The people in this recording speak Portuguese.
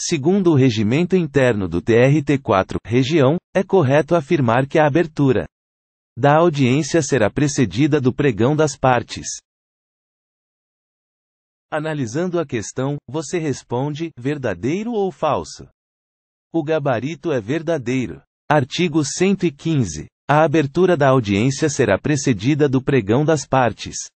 Segundo o regimento interno do TRT4, região, é correto afirmar que a abertura da audiência será precedida do pregão das partes. Analisando a questão, você responde: verdadeiro ou falso? O gabarito é verdadeiro. Artigo 115. A abertura da audiência será precedida do pregão das partes.